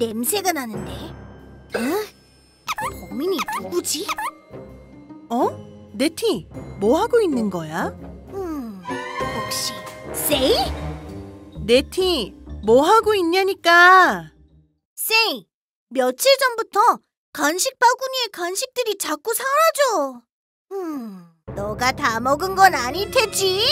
냄새가 나는데? 응? 어? 범인이 누구지? 어? 네티, 뭐 하고 있는 거야? 음, 혹시 세이? 네티, 뭐 하고 있냐니까. 세이, 며칠 전부터 간식 바구니에 간식들이 자꾸 사라져. 음, 너가 다 먹은 건 아닐 테지?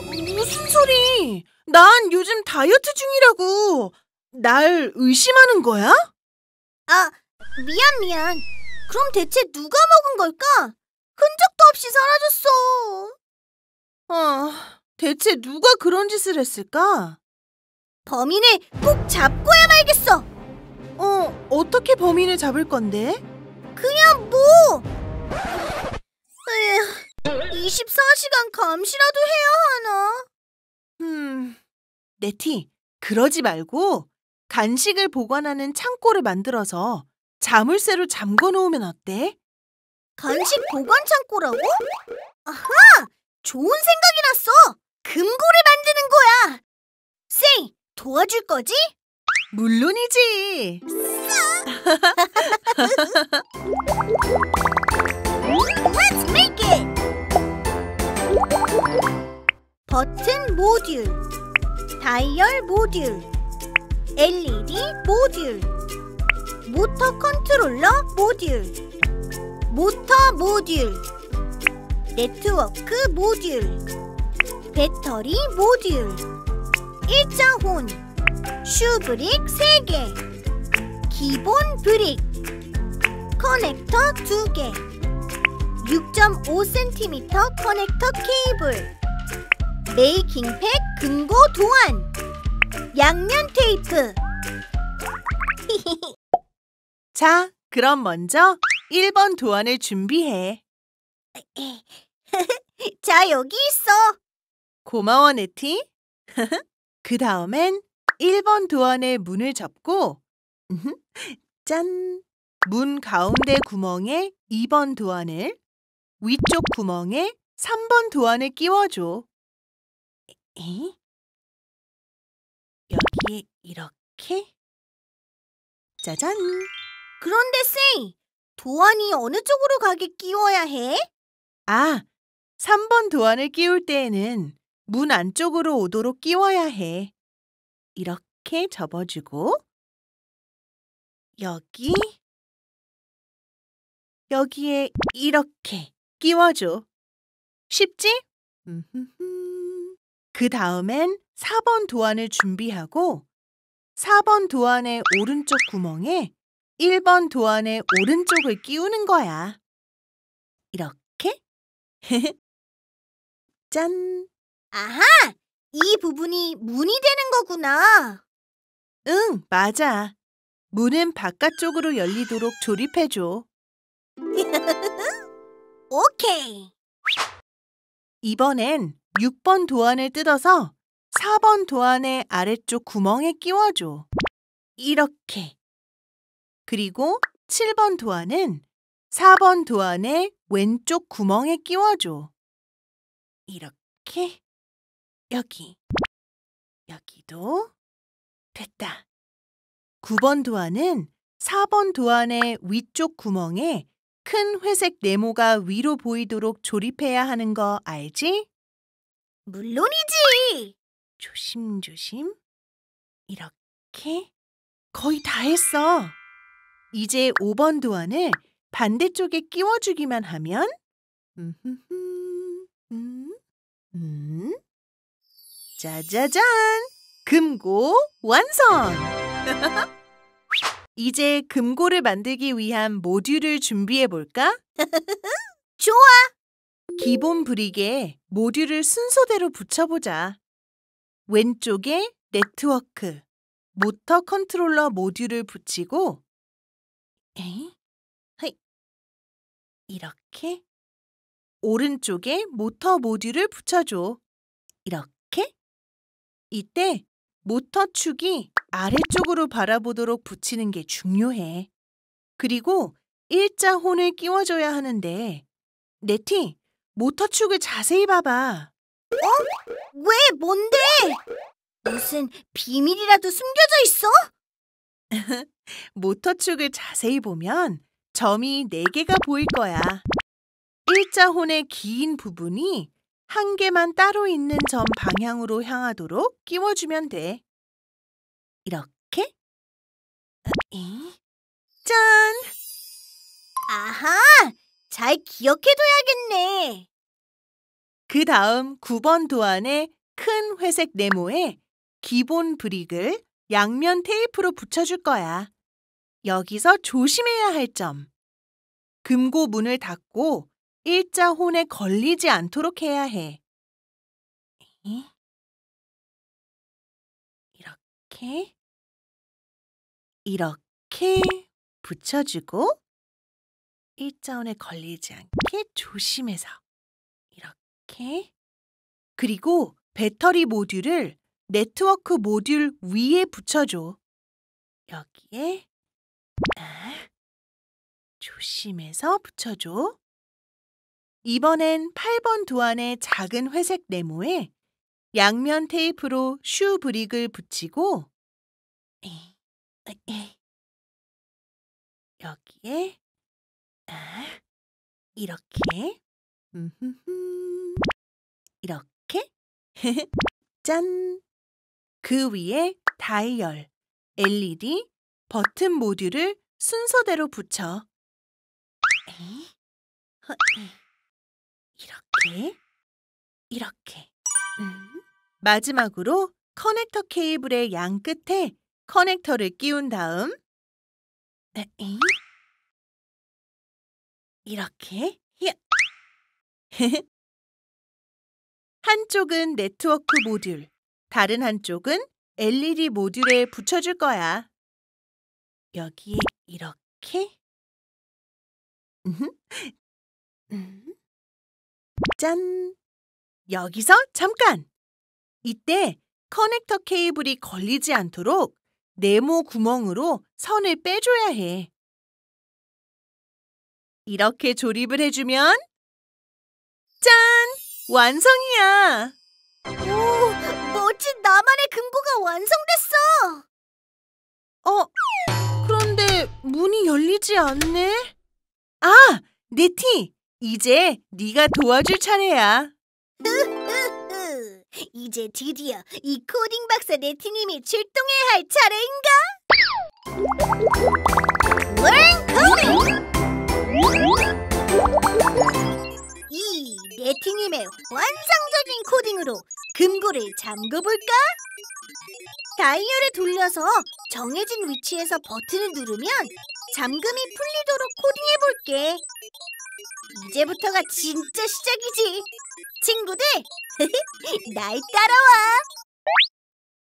어, 무슨 소리? 난 요즘 다이어트 중이라고. 날 의심하는 거야? 아, 미안 미안. 그럼 대체 누가 먹은 걸까? 흔적도 없이 사라졌어. 아, 대체 누가 그런 짓을 했을까? 범인을 꼭 잡고야 말겠어. 어, 어떻게 범인을 잡을 건데? 그냥 뭐. 에휴, 24시간 감시라도 해야 하나? 음, 네티, 그러지 말고 간식을 보관하는 창고를 만들어서 자물쇠로 잠궈 놓으면 어때? 간식 보관 창고라고? 아하! 좋은 생각이 났어! 금고를 만드는 거야! 쌩! 도와줄 거지? 물론이지! Let's make it! 버튼 모듈, 다이얼 모듈 LED 모듈 모터 컨트롤러 모듈 모터 모듈 네트워크 모듈 배터리 모듈 일자혼 슈브릭 3개 기본 브릭 커넥터 2개 6.5cm 커넥터 케이블 메이킹팩 금고 도안 양면 테이프 자, 그럼 먼저 1번 도안을 준비해 자, 여기 있어 고마워, 네티 그 다음엔 1번 도안에 문을 접고 음, 짠! 문 가운데 구멍에 2번 도안을 위쪽 구멍에 3번 도안을 끼워줘 에? 여기 이렇게? 짜잔! 그런데 쌤! 도안이 어느 쪽으로 가게 끼워야 해? 아, 3번 도안을 끼울 때에는 문 안쪽으로 오도록 끼워야 해. 이렇게 접어주고 여기 여기에 이렇게 끼워줘. 쉽지? 그 다음엔 4번 도안을 준비하고 4번 도안의 오른쪽 구멍에 1번 도안의 오른쪽을 끼우는 거야. 이렇게? 짠! 아하! 이 부분이 문이 되는 거구나. 응, 맞아. 문은 바깥쪽으로 열리도록 조립해줘. 오케이. 이번엔 6번 도안을 뜯어서 4번 도안의 아래쪽 구멍에 끼워줘. 이렇게. 그리고 7번 도안은 4번 도안의 왼쪽 구멍에 끼워줘. 이렇게. 여기. 여기도. 됐다. 9번 도안은 4번 도안의 위쪽 구멍에 큰 회색 네모가 위로 보이도록 조립해야 하는 거 알지? 물론이지! 조심조심 이렇게 거의 다 했어. 이제 5번 도안을 반대쪽에 끼워주기만 하면 음, 음. 짜자잔! 금고 완성! 이제 금고를 만들기 위한 모듈을 준비해 볼까? 좋아! 기본 브릭에 모듈을 순서대로 붙여보자. 왼쪽에 네트워크, 모터 컨트롤러 모듈을 붙이고 에이? 헤이. 이렇게 오른쪽에 모터 모듈을 붙여줘. 이렇게 이때 모터 축이 아래쪽으로 바라보도록 붙이는 게 중요해. 그리고 일자 혼을 끼워줘야 하는데 네티, 모터 축을 자세히 봐봐. 어? 왜? 뭔데? 무슨 비밀이라도 숨겨져 있어? 모터축을 자세히 보면 점이 네개가 보일 거야. 일자혼의 긴 부분이 한 개만 따로 있는 점 방향으로 향하도록 끼워주면 돼. 이렇게. 짠! 아하! 잘 기억해둬야겠네. 그 다음 9번 도안의 큰 회색 네모에 기본 브릭을 양면 테이프로 붙여줄 거야. 여기서 조심해야 할 점. 금고 문을 닫고 일자 혼에 걸리지 않도록 해야 해. 이렇게, 이렇게 붙여주고 일자 혼에 걸리지 않게 조심해서. 이렇게. 그리고 배터리 모듈을 네트워크 모듈 위에 붙여줘. 여기에 아, 조심해서 붙여줘. 이번엔 8번 도안의 작은 회색 네모에 양면 테이프로 슈 브릭을 붙이고 여기에 아, 이렇게 이렇게 짠! 그 위에 다이얼, LED, 버튼 모듈을 순서대로 붙여. 이렇게, 이렇게. 음. 마지막으로 커넥터 케이블의 양 끝에 커넥터를 끼운 다음 네. 이렇게, 한쪽은 네트워크 모듈, 다른 한쪽은 LED 모듈에 붙여줄 거야. 여기 이렇게? 음? 음? 짠! 여기서 잠깐! 이때 커넥터 케이블이 걸리지 않도록 네모 구멍으로 선을 빼줘야 해. 이렇게 조립을 해주면 짠! 완성이야! 오, 멋진 나만의 금고가 완성됐어! 어, 그런데 문이 열리지 않네? 아, 네티! 이제 네가 도와줄 차례야. 이제 드디어 이 코딩 박사 네티님이 출동해야 할 차례인가? Learn coding! 예팅님의 환상적인 코딩으로 금고를 잠궈볼까? 다이얼을 돌려서 정해진 위치에서 버튼을 누르면 잠금이 풀리도록 코딩해볼게. 이제부터가 진짜 시작이지. 친구들, 날 따라와.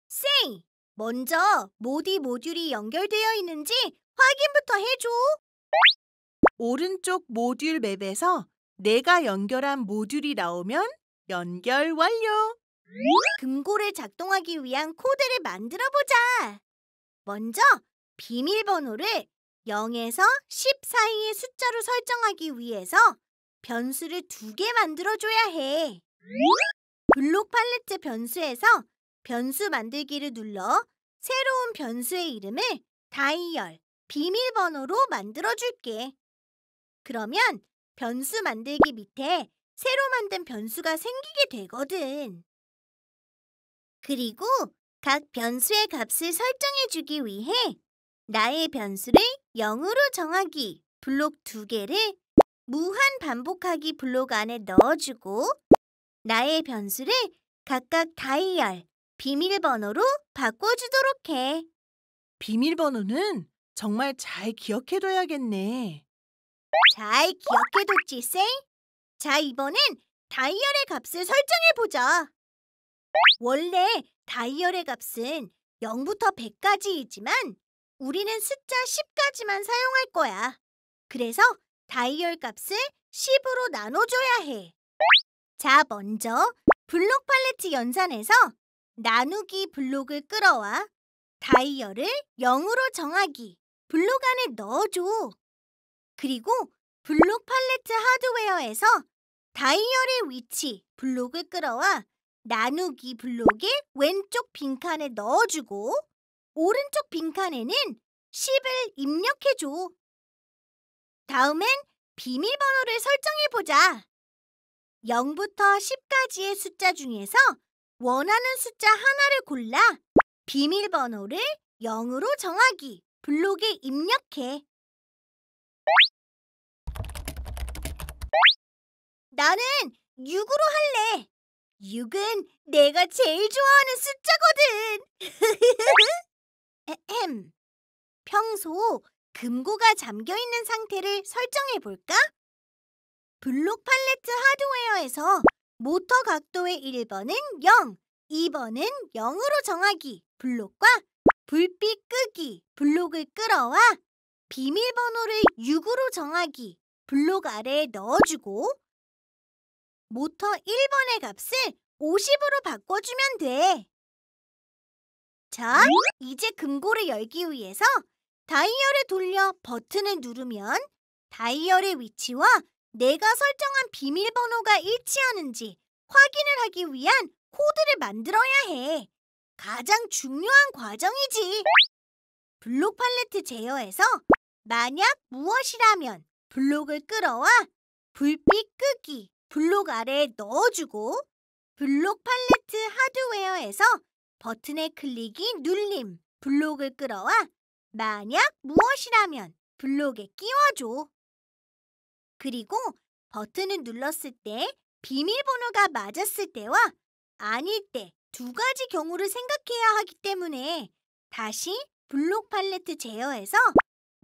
쌩! 먼저 모디 모듈이 연결되어 있는지 확인부터 해줘. 오른쪽 모듈 맵에서 내가 연결한 모듈이 나오면 연결 완료! 금고를 작동하기 위한 코드를 만들어 보자! 먼저 비밀번호를 0에서 10 사이의 숫자로 설정하기 위해서 변수를 두 개 만들어줘야 해. 블록 팔레트 변수에서 변수 만들기를 눌러 새로운 변수의 이름을 다이얼, 비밀번호로 만들어줄게. 그러면 변수 만들기 밑에 새로 만든 변수가 생기게 되거든. 그리고 각 변수의 값을 설정해주기 위해 나의 변수를 0으로 정하기 블록 두 개를 무한 반복하기 블록 안에 넣어주고 나의 변수를 각각 다이얼, 비밀번호로 바꿔주도록 해. 비밀번호는 정말 잘 기억해둬야겠네. 잘 기억해뒀지, 쌩? 자, 이번엔 다이얼의 값을 설정해보자. 원래 다이얼의 값은 0부터 100까지이지만 우리는 숫자 10까지만 사용할 거야. 그래서 다이얼 값을 10으로 나눠줘야 해. 자, 먼저 블록 팔레트 연산에서 나누기 블록을 끌어와 다이얼을 0으로 정하기 블록 안에 넣어줘. 그리고 블록 팔레트 하드웨어에서 다이얼의 위치 블록을 끌어와 나누기 블록의 왼쪽 빈칸에 넣어주고 오른쪽 빈칸에는 10을 입력해줘. 다음엔 비밀번호를 설정해보자. 0부터 10까지의 숫자 중에서 원하는 숫자 하나를 골라 비밀번호를 0으로 정하기 블록에 입력해. 나는 6으로 할래. 6은 내가 제일 좋아하는 숫자거든. 평소 금고가 잠겨 있는 상태를 설정해 볼까? 블록 팔레트 하드웨어에서 모터 각도의 1번은 0, 2번은 0으로 정하기 블록과 불빛 끄기 블록을 끌어와 비밀번호를 6으로 정하기 블록 아래에 넣어주고 모터 1번의 값을 50으로 바꿔주면 돼. 자, 이제 금고를 열기 위해서 다이얼을 돌려 버튼을 누르면 다이얼의 위치와 내가 설정한 비밀번호가 일치하는지 확인을 하기 위한 코드를 만들어야 해. 가장 중요한 과정이지. 블록 팔레트 제어에서 만약 무엇이라면 블록을 끌어와 불빛 끄기 블록 아래에 넣어주고 블록 팔레트 하드웨어에서 버튼의 클릭이 눌림 블록을 끌어와 만약 무엇이라면 블록에 끼워줘. 그리고 버튼을 눌렀을 때 비밀번호가 맞았을 때와 아닐 때 두 가지 경우를 생각해야 하기 때문에 다시 블록 팔레트 제어에서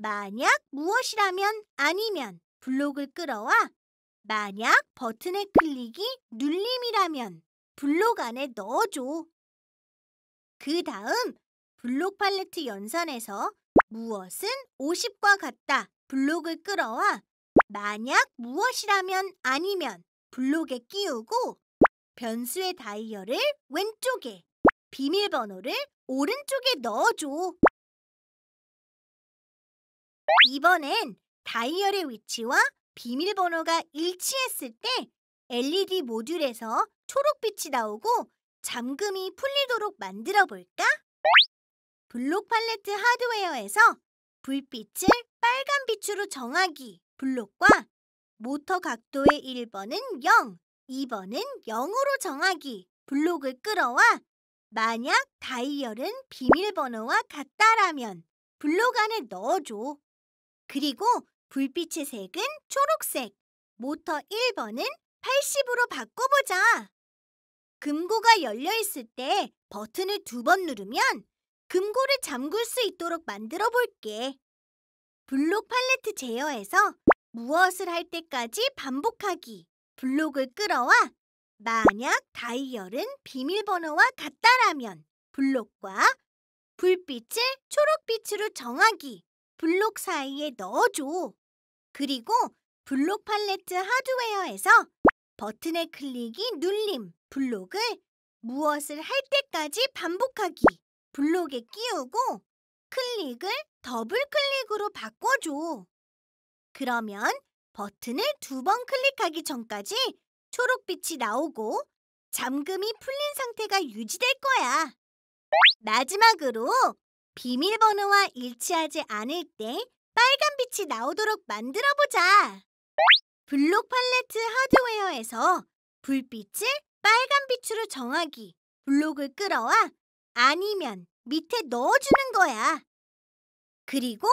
만약 무엇이라면 아니면 블록을 끌어와 만약 버튼의 클릭이 눌림이라면 블록 안에 넣어줘. 그 다음 블록 팔레트 연산에서 무엇은 50과 같다 블록을 끌어와 만약 무엇이라면 아니면 블록에 끼우고 변수의 다이얼을 왼쪽에 비밀번호를 오른쪽에 넣어줘. 이번엔 다이얼의 위치와 비밀번호가 일치했을 때 LED 모듈에서 초록빛이 나오고 잠금이 풀리도록 만들어 볼까? 블록 팔레트 하드웨어에서 불빛을 빨간 빛으로 정하기 블록과 모터 각도의 1번은 0, 2번은 0으로 정하기 블록을 끌어와 만약 다이얼은 비밀번호와 같다라면 블록 안에 넣어줘. 그리고 불빛의 색은 초록색, 모터 1번은 80으로 바꿔보자. 금고가 열려있을 때 버튼을 두 번 누르면 금고를 잠글 수 있도록 만들어 볼게. 블록 팔레트 제어에서 무엇을 할 때까지 반복하기. 블록을 끌어와 만약 다이얼은 비밀번호와 같다라면 블록과 불빛을 초록빛으로 정하기. 블록 사이에 넣어줘. 그리고 블록 팔레트 하드웨어에서 버튼의 클릭이 눌림, 블록을 무엇을 할 때까지 반복하기, 블록에 끼우고 클릭을 더블 클릭으로 바꿔줘. 그러면 버튼을 두 번 클릭하기 전까지 초록빛이 나오고 잠금이 풀린 상태가 유지될 거야. 마지막으로 비밀번호와 일치하지 않을 때 빨간 빛이 나오도록 만들어보자. 블록 팔레트 하드웨어에서 불빛을 빨간 빛으로 정하기. 블록을 끌어와 아니면 밑에 넣어주는 거야. 그리고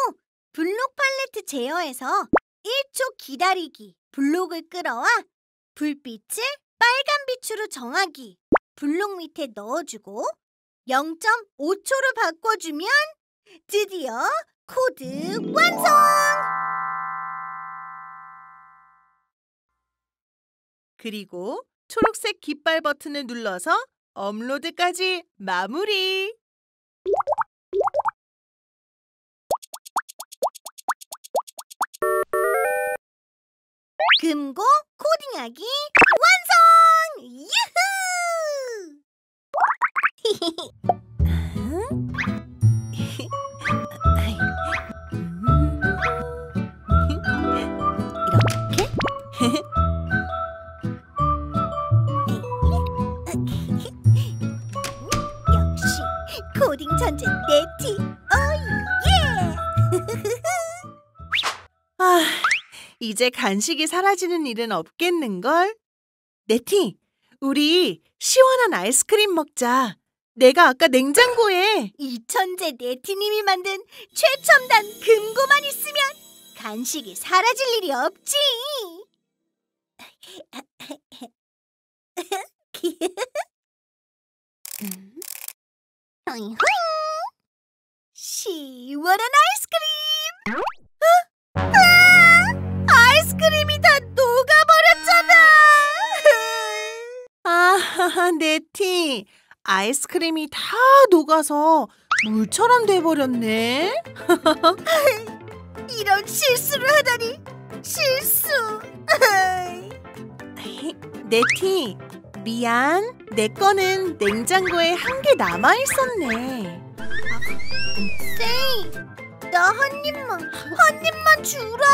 블록 팔레트 제어에서 1초 기다리기. 블록을 끌어와 불빛을 빨간 빛으로 정하기. 블록 밑에 넣어주고 0.5초로 바꿔주면 드디어 코드 완성! 그리고 초록색 깃발 버튼을 눌러서 업로드까지 마무리! 금고 코딩하기 완성! 유! 예! 역시 코딩 천재 네티 오예 아 이제 간식이 사라지는 일은 없겠는걸 네티 우리 시원한 아이스크림 먹자 내가 아까 냉장고에 이천재 네티님이 만든 최첨단 금고만 있으면 간식이 사라질 일이 없지. 음. 호잉호잉. 시원한 아이스크림! 어? 아! 아이스크림이 다 녹아버렸잖아! 아하하, 네티. 아이스크림이 다 녹아서 물처럼 돼버렸네. 이런 실수를 하다니 실수. 네티 미안. 내 거는 냉장고에 한 개 남아 있었네. 세이, 나한 입만 한 입만 주라.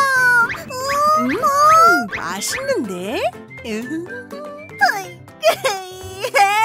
음, 맛있는데?